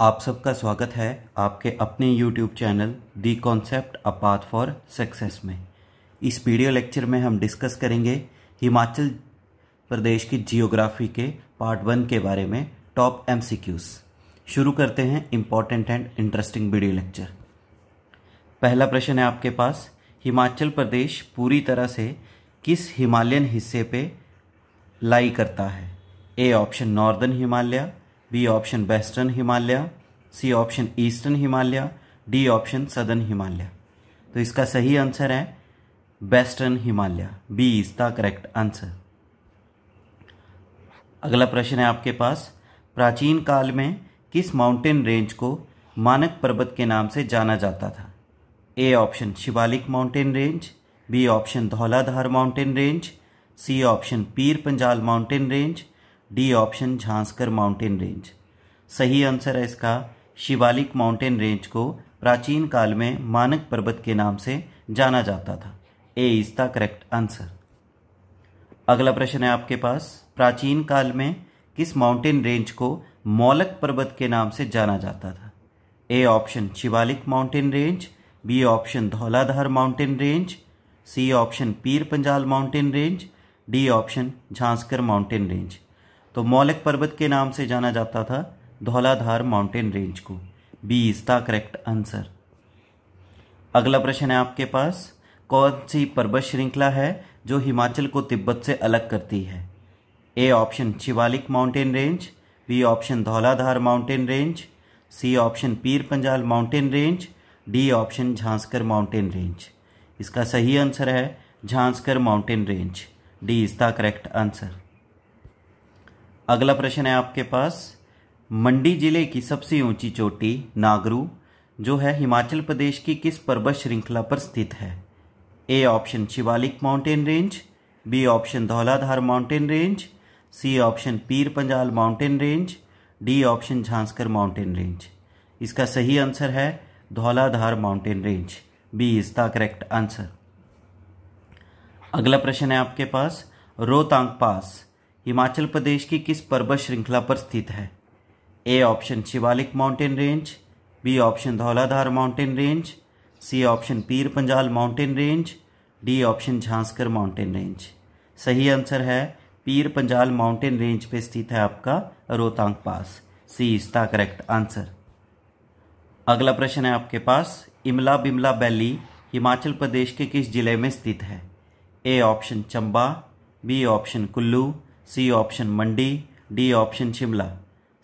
आप सबका स्वागत है आपके अपने YouTube channel the concept a path for success में इस वीडियो लेक्चर में हम डिस्कस करेंगे हिमाचल प्रदेश की जियोग्राफी के पार्ट वन के बारे में टॉप एम शुरू करते हैं important and interesting video lecture पहला प्रश्न है आपके पास हिमाचल प्रदेश पूरी तरह से किस हिमालयन हिस्से पे लाई करता है A option northern Himalaya B option western Himalaya C option eastern Himalaya D option southern Himalaya तो इसका सही आंसर है western Himalaya B is the correct answer अगला प्रश्न है आपके पास प्राचीन काल में किस माउंटेन रेंज को मानक पर्वत के नाम से जाना जाता था A option Shivalik mountain range B option Dhauladhar mountain range C option Pir Panjal mountain range D option Zanskar mountain range सही आंसर है इसका शिवालिक माउंटेन रेंज को प्राचीन काल में मानक पर्वत के नाम से जाना जाता था A is the correct answer अगला प्रश्न है आपके पास प्राचीन काल में किस माउंटेन रेंज को मौलक पर्वत के नाम से जाना जाता था A option Shivalik mountain range B option Dhauladhar mountain range C option Pir Panjal mountain range D option Zanskar mountain range तो मौलिक पर्वत के नाम से जाना जाता था धौलाधार माउंटेन रेंज को B is the correct answer अगला प्रश्न है आपके पास कौन सी पर्वत श्रृंखला है जो हिमाचल को तिब्बत से अलग करती है A option Shivalik mountain range B option Dhauladhar mountain range C option Pir Panjal mountain range D option Zanskar mountain range इसका सही आंसर है Zanskar mountain range D is the correct answer अगला प्रश्न है आपके पास मंडी जिले की सबसे ऊंची चोटी नागरू जो है हिमाचल प्रदेश की किस पर्वत श्रृंखला पर स्थित है A option Shivalik mountain range B option Dhauladhar mountain range C option Pir Panjal mountain range D option Zanskar mountain range इसका सही आंसर है Dhauladhar mountain range B is the correct answer अगला प्रश्न है आपके पास रोहतांग पास हिमाचल प्रदेश की किस पर्वत श्रृंखला पर स्थित है A option Shivalik mountain range B option Dhauladhar mountain range C option Pir Panjal mountain range D option Zanskar mountain range सही आंसर है पीर पंजाल माउंटेन रेंज पे स्थित है आपका Rohtang pass C is the correct answer अगला प्रश्न है आपके पास इमला बिमला वैली हिमाचल प्रदेश के किस जिले में स्थित है A option Chamba B option Kullu C option Mandi D option Shimla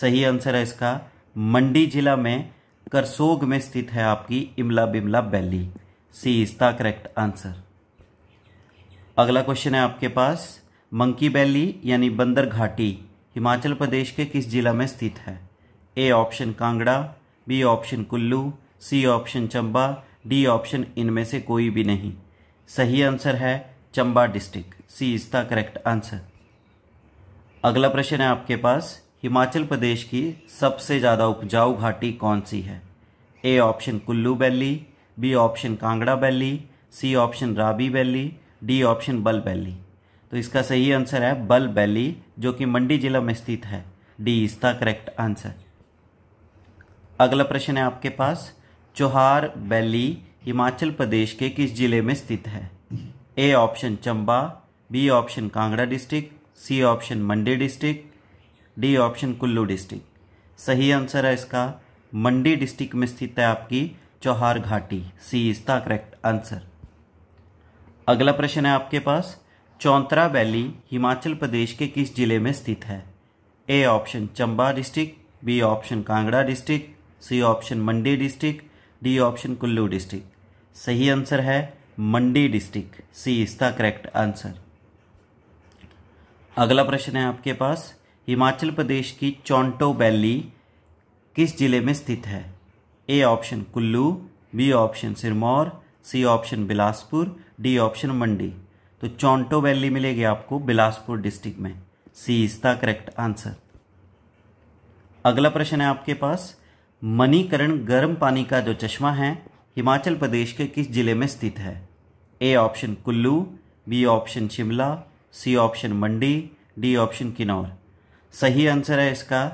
सही आंसर है इसका मंडी जिला में करसोग में स्थित है आपकी Imla Bimla valley C is the correct answer अगला क्वेश्चन है आपके पास मंकी वैली यानी बंदर घाटी हिमाचल प्रदेश के किस जिला में स्थित है A option Kangra B option Kullu C option Chamba D option इनमें से कोई भी नहीं सही आंसर है Chamba district C is the correct answer अगला प्रश्न है आपके पास हिमाचल प्रदेश की सबसे ज़्यादा उपजाऊ घाटी कौन सी है A option Kullu valley B option Kangra valley C option Ravi valley D option Bal valley तो इसका सही आंसर है बल वैली जो कि मंडी जिला में स्थित है डी इसका करेक्ट आंसर अगला प्रश्न है आपके पास चौहार वैली हिमाचल प्रदेश के किस जिले में स्थित है A option Chamba B option Kangra district C option Mandi district D option Kullu district सही आंसर है इसका मंडी डिस्ट्रिक्ट में स्थित है आपकी चौहार घाटी C is the correct answer अगला प्रश्न है आपके पास चौंतरा वैली हिमाचल प्रदेश के किस जिले में स्थित है A option Chamba district B option Kangra district C option Mandi district D option Kullu district सही आंसर है Mandi district C is the correct answer अगला प्रश्न है आपके पास हिमाचल प्रदेश की चौंटो वैली किस जिले में स्थित है A option Kullu B option Sirmaur C option Bilaspur D option Mandi तो चौंटो वैली मिलेगी आपको बिलासपुर डिस्ट्रिक्ट में C is the correct answer अगला प्रश्न है आपके पास मणिकरण गर्म पानी का जो चश्मा है हिमाचल प्रदेश के किस जिले में स्थित है A option Kullu B option Shimla C option Mandi D option Kinnaur सही आंसर है इसका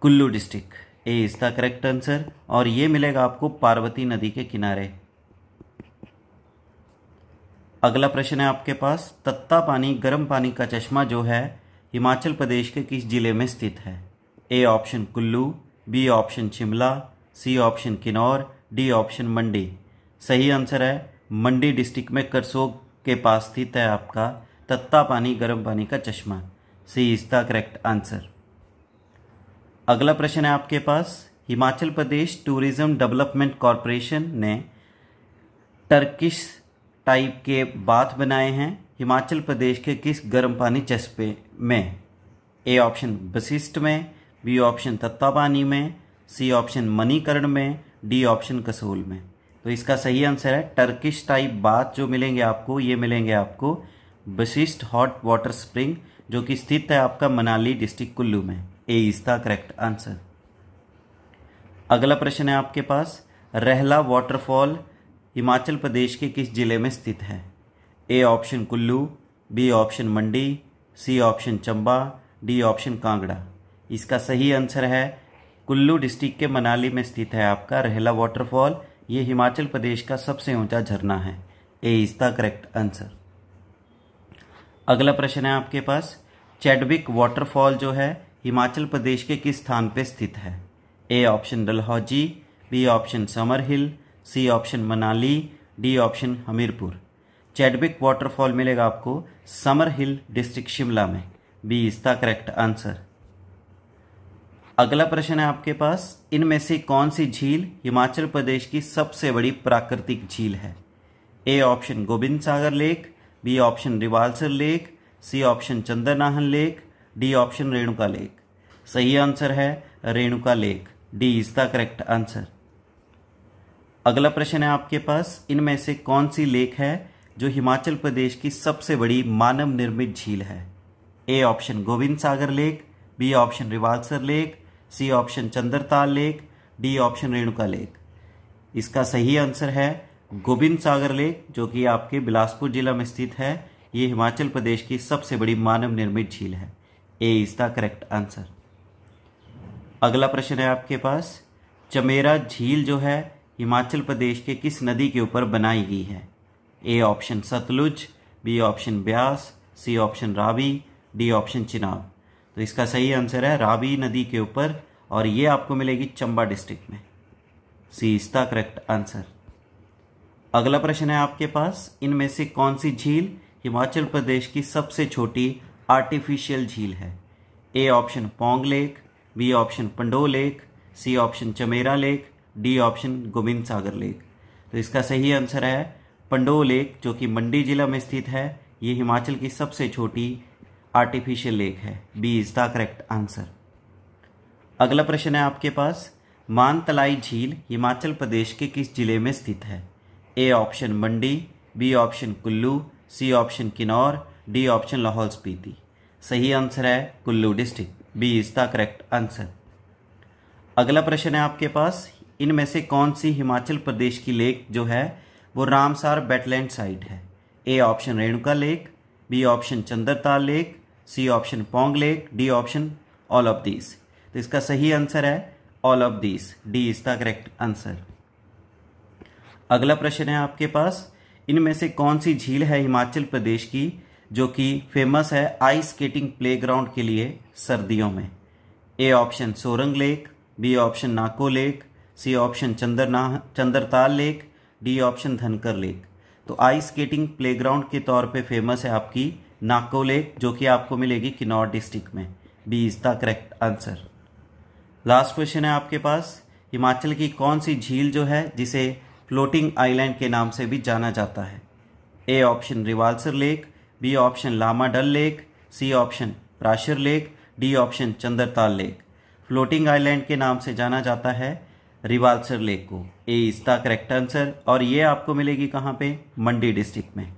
कुल्लू डिस्ट्रिक्ट ए इसका करेक्ट आंसर और ये मिलेगा आपको पार्वती नदी के किनारे अगला प्रश्न है आपके पास तत्ता पानी गर्म पानी का चश्मा जो है हिमाचल प्रदेश के किस जिले में स्थित है A option Kullu B option Shimla C option Kinnaur D option Mandi सही आंसर है मंडी डिस्ट्रिक्ट में करसोग के पास स्थित है आपका तत्ता पानी गर्म पानी का चश्मा C is the correct answer अगला प्रश्न है आपके पास Himachal Pradesh tourism development corporation ने टर्किश टाइप के बाथ बनाए हैं हिमाचल प्रदेश के किस गर्म पानी चश्मे में ए ऑप्शन वशिष्ठ में बी ऑप्शन तत्ता पानी में सी ऑप्शन मनीकरण में डी ऑप्शन कसोल में तो इसका सही आंसर है टर्किश टाइप बाथ जो मिलेंगे आपको ये मिलेंगे आपको विशिष्ट हॉट वाटर स्प्रिंग जो कि स्थित है आपका मनाली डिस्ट्रिक्ट कुल्लू में A is the correct answer अगला प्रश्न है आपके पास रहला वाटरफॉल हिमाचल प्रदेश के किस जिले में स्थित है A option Kullu B option Mandi C option Chamba D option Kangra इसका सही आंसर है कुल्लू डिस्ट्रिक्ट के मनाली में स्थित है आपका रहला वाटरफॉल ये हिमाचल प्रदेश का सबसे ऊंचा झरना है A is the correct answer अगला प्रश्न है आपके पास चैडविक वाटरफॉल जो है हिमाचल प्रदेश के किस स्थान पर स्थित है A option Dalhousie B option Summer Hill C option Manali D option Hamirpur Chadwick waterfall मिलेगा आपको समर हिल डिस्ट्रिक्ट शिमला में बी इसका करेक्ट आंसर अगला प्रश्न है आपके पास इनमें से कौन सी झील हिमाचल प्रदेश की सबसे बड़ी प्राकृतिक झील है A option Gobind Sagar lake B option Rewalsar lake C option Chandranahan lake D option Renuka lake सही आंसर है Renuka lake D is the correct answer अगला प्रश्न है आपके पास इनमें से कौन सी लेक है जो हिमाचल प्रदेश की सबसे बड़ी मानव निर्मित झील है A option Gobind Sagar lake B option Rewalsar lake C option Chandratal lake D option Renuka lake इसका सही आंसर है गोविंद सागर लेक जो कि आपके बिलासपुर जिला में स्थित है ये हिमाचल प्रदेश की सबसे बड़ी मानव निर्मित झील है A is the correct answer अगला प्रश्न है आपके पास चमेरा झील जो है हिमाचल प्रदेश के किस नदी के ऊपर बनाई गई है A option Sutlej B option Beas C option Ravi D option Chenab तो इसका सही आंसर है रावी नदी के ऊपर और ये आपको मिलेगी चंबा डिस्ट्रिक्ट में सी इसका करेक्ट आंसर अगला प्रश्न है आपके पास इनमें से कौन सी झील हिमाचल प्रदेश की सबसे छोटी आर्टिफिशियल झील है A option Pong lake B option Pandoh lake C option Chamera lake D option Gobind Sagar lake तो इसका सही आंसर है पंडो लेक जो कि मंडी जिला में स्थित है ये हिमाचल की सबसे छोटी आर्टिफिशियल लेक है B is the correct answer अगला प्रश्न है आपके पास मानतलाई झील हिमाचल प्रदेश के किस जिले में स्थित है A option Mandi B option Kullu C option Kinnaur D option Lahaul Spiti सही आंसर है Kullu district B is the correct answer अगला प्रश्न है आपके पास इनमें से कौन सी हिमाचल प्रदेश की लेक जो है वो रामसार बेटलैंड साइट है A option Renuka lake B option Chandratal lake C option Pong lake D option all of these तो इसका सही आंसर है all of these D is the correct answer अगला प्रश्न है आपके पास इनमें से कौन सी झील है हिमाचल प्रदेश की जो कि फेमस है आइस स्केटिंग प्लेग्राउंड के लिए सर्दियों में A option Sorang lake B option Nako lake C option चंद्रना Chandratal lake D option Dhankar lake तो आइस स्केटिंग प्लेग्राउंड के तौर पे फेमस है आपकी नाको लेक जो कि आपको मिलेगी किन्नौर डिस्ट्रिक्ट में B is the correct answer last question है आपके पास हिमाचल की कौन सी झील जो है जिसे फ्लोटिंग आइलैंड के नाम से भी जाना जाता है A option Rewalsar lake B option Lama Dal lake C option Prashar lake D option Chandratal lake floating island के नाम से जाना जाता है रिवाल्सर लेक को ए इसका करेक्ट आंसर और ये आपको मिलेगी कहाँ पे मंडी डिस्ट्रिक्ट में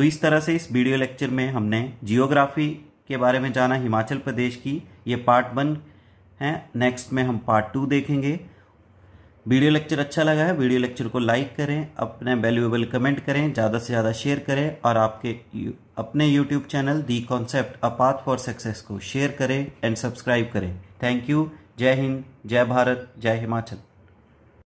तो इस तरह से इस वीडियो लेक्चर में हमने जियोग्राफी के बारे में जाना हिमाचल प्रदेश की ये पार्ट वन है नेक्स्ट में हम पार्ट टू देखेंगे वीडियो लेक्चर अच्छा लगा है वीडियो लेक्चर को लाइक करें अपने वैल्यूएबल कमेंट करें ज़्यादा से ज़्यादा शेयर करें और आपके अपने YouTube channel the concept a path for success को शेयर करें एंड सब्सक्राइब करें थैंक यू जय हिंद जय भारत जय हिमाचल